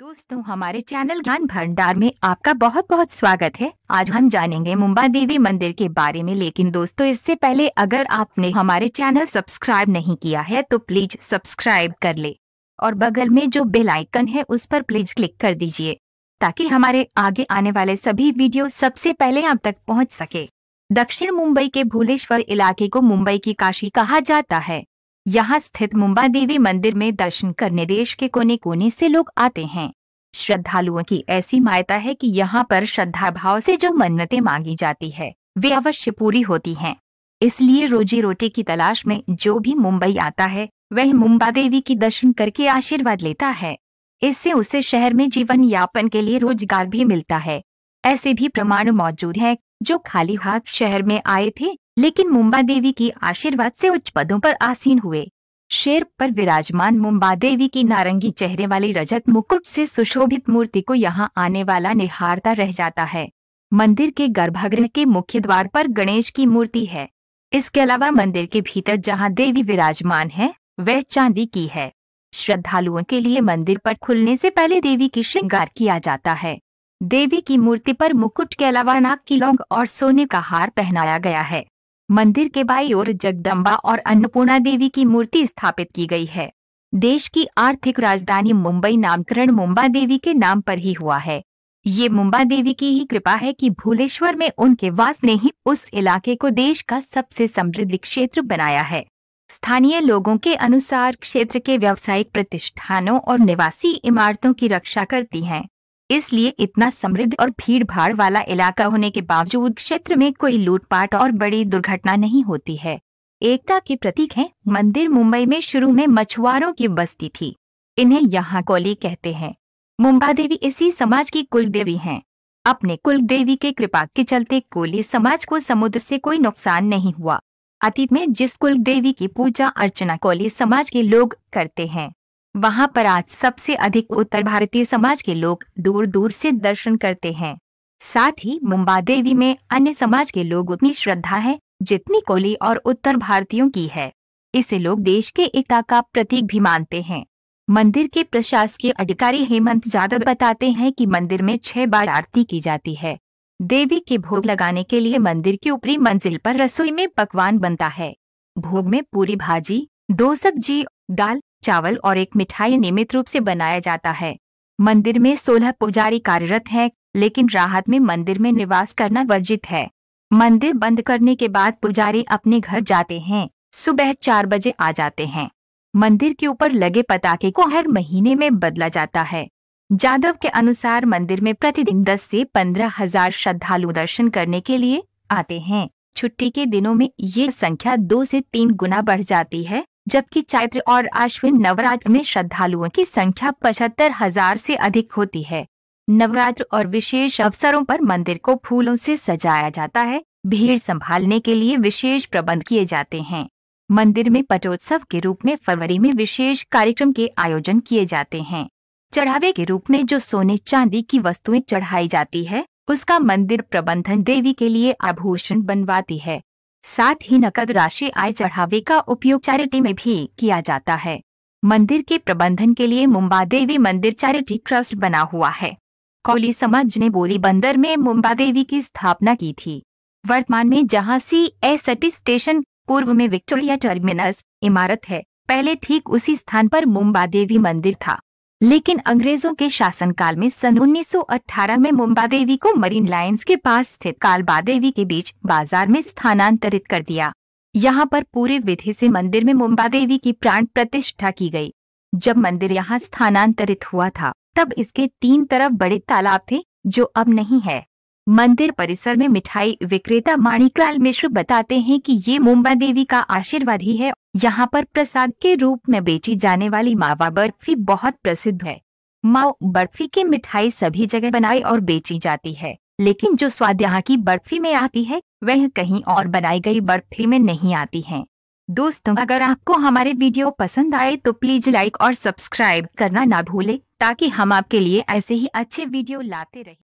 दोस्तों हमारे चैनल ज्ञान भंडार में आपका बहुत बहुत स्वागत है आज हम जानेंगे मुंबा देवी मंदिर के बारे में लेकिन दोस्तों इससे पहले अगर आपने हमारे चैनल सब्सक्राइब नहीं किया है तो प्लीज सब्सक्राइब कर ले और बगल में जो बेल आइकन है उस पर प्लीज क्लिक कर दीजिए ताकि हमारे आगे आने वाले सभी वीडियो सबसे पहले आप तक पहुँच सके दक्षिण मुंबई के भूलेश्वर इलाके को मुंबई की काशी कहा जाता है यहाँ स्थित मुंबा देवी मंदिर में दर्शन करने देश के कोने कोने से लोग आते हैं श्रद्धालुओं की ऐसी मान्यता है कि यहाँ पर श्रद्धा भाव से जो मन्नतें मांगी जाती है वे अवश्य पूरी होती हैं इसलिए रोजी रोटी की तलाश में जो भी मुंबई आता है वह मुंबा देवी की दर्शन करके आशीर्वाद लेता है इससे उसे शहर में जीवन यापन के लिए रोजगार भी मिलता है ऐसे भी प्रमाण मौजूद हैं जो खाली हाथ शहर में आए थे लेकिन मुंबा देवी की आशीर्वाद से उच्च पदों पर आसीन हुए शेर पर विराजमान मुंबा देवी की नारंगी चेहरे वाली रजत मुकुट से सुशोभित मूर्ति को यहाँ आने वाला निहारता रह जाता है मंदिर के गर्भगृह के मुख्य द्वार पर गणेश की मूर्ति है इसके अलावा मंदिर के भीतर जहाँ देवी विराजमान है वह चांदी की है श्रद्धालुओं के लिए मंदिर पर खुलने से पहले देवी की श्रृंगार किया जाता है देवी की मूर्ति पर मुकुट के अलावा नाक की लौंग और सोने का हार पहनाया गया है मंदिर के बाई और जगदम्बा और अन्नपूर्णा देवी की मूर्ति स्थापित की गई है देश की आर्थिक राजधानी मुंबई नामकरण मुंबा देवी के नाम पर ही हुआ है ये मुंबा देवी की ही कृपा है कि भूलेश्वर में उनके वास ने ही उस इलाके को देश का सबसे समृद्ध क्षेत्र बनाया है स्थानीय लोगों के अनुसार क्षेत्र के व्यावसायिक प्रतिष्ठानों और निवासी इमारतों की रक्षा करती हैं इसलिए इतना समृद्ध और भीड़ भाड़ वाला इलाका होने के बावजूद क्षेत्र में कोई लूटपाट और बड़ी दुर्घटना नहीं होती है एकता के प्रतीक है मंदिर मुंबई में शुरू में मछुआरों की बस्ती थी इन्हें यहाँ कोली कहते हैं मुंबा देवी इसी समाज की कुल देवी है अपने कुल देवी के कृपा के चलते कोली समाज को समुद्र से कोई नुकसान नहीं हुआ अतीत में जिस कुल देवी की पूजा अर्चना कोली समाज के लोग करते हैं वहाँ पर आज सबसे अधिक उत्तर भारतीय समाज के लोग दूर दूर से दर्शन करते हैं साथ ही मुंबा देवी में अन्य समाज के लोग उतनी श्रद्धा है जितनी कोली और उत्तर भारतीयों की है इसे लोग देश के एकता का प्रतीक भी मानते हैं मंदिर के प्रशासकीय अधिकारी हेमंत यादव बताते हैं कि मंदिर में छह बार आरती की जाती है देवी के भोग लगाने के लिए मंदिर की ऊपरी मंजिल पर रसोई में पकवान बनता है भोग में पूरी भाजी दो सब्जी दाल चावल और एक मिठाई नियमित रूप से बनाया जाता है मंदिर में सोलह पुजारी कार्यरत हैं, लेकिन राहत में मंदिर में निवास करना वर्जित है मंदिर बंद करने के बाद पुजारी अपने घर जाते हैं सुबह चार बजे आ जाते हैं मंदिर के ऊपर लगे पताके को हर महीने में बदला जाता है जादव के अनुसार मंदिर में प्रतिदिन दस से पंद्रह हजार श्रद्धालु दर्शन करने के लिए आते हैं छुट्टी के दिनों में ये संख्या दो से तीन गुना बढ़ जाती है जबकि चैत्र और अश्विन नवरात्र में श्रद्धालुओं की संख्या पचहत्तर हजार से अधिक होती है नवरात्र और विशेष अवसरों पर मंदिर को फूलों से सजाया जाता है भीड़ संभालने के लिए विशेष प्रबंध किए जाते हैं मंदिर में पटोत्सव के रूप में फरवरी में विशेष कार्यक्रम के आयोजन किए जाते हैं चढ़ावे के रूप में जो सोने चांदी की वस्तुएं चढ़ाई जाती है उसका मंदिर प्रबंधन देवी के लिए आभूषण बनवाती है साथ ही नकद राशि आय चढ़ावे का उपयोग चैरिटी में भी किया जाता है मंदिर के प्रबंधन के लिए मुंबा देवी मंदिर चैरिटी ट्रस्ट बना हुआ है कौली समाज ने बोरी बंदर में मुंबा देवी की स्थापना की थी वर्तमान में जहां सी एस स्टेशन पूर्व में विक्टोरिया टर्मिनस इमारत है पहले ठीक उसी स्थान पर मुंबा देवी मंदिर था लेकिन अंग्रेजों के शासनकाल में सन 1918 में मुंबा देवी को मरीन लाइन्स के पास स्थित कालबा देवी के बीच बाजार में स्थानांतरित कर दिया यहाँ पर पूरे विधि से मंदिर में मुंबा देवी की प्राण प्रतिष्ठा की गई जब मंदिर यहाँ स्थानांतरित हुआ था तब इसके तीन तरफ बड़े तालाब थे जो अब नहीं है मंदिर परिसर में मिठाई विक्रेता माणिकलाल मिश्र बताते हैं कि ये मुंबा देवी का आशीर्वाद ही है यहाँ पर प्रसाद के रूप में बेची जाने वाली मावा बर्फी बहुत प्रसिद्ध है माओ बर्फी की मिठाई सभी जगह बनाई और बेची जाती है लेकिन जो स्वाद यहाँ की बर्फी में आती है वह कहीं और बनाई गई बर्फी में नहीं आती है दोस्तों अगर आपको हमारे वीडियो पसंद आए तो प्लीज लाइक और सब्सक्राइब करना ना भूले ताकि हम आपके लिए ऐसे ही अच्छे वीडियो लाते रहे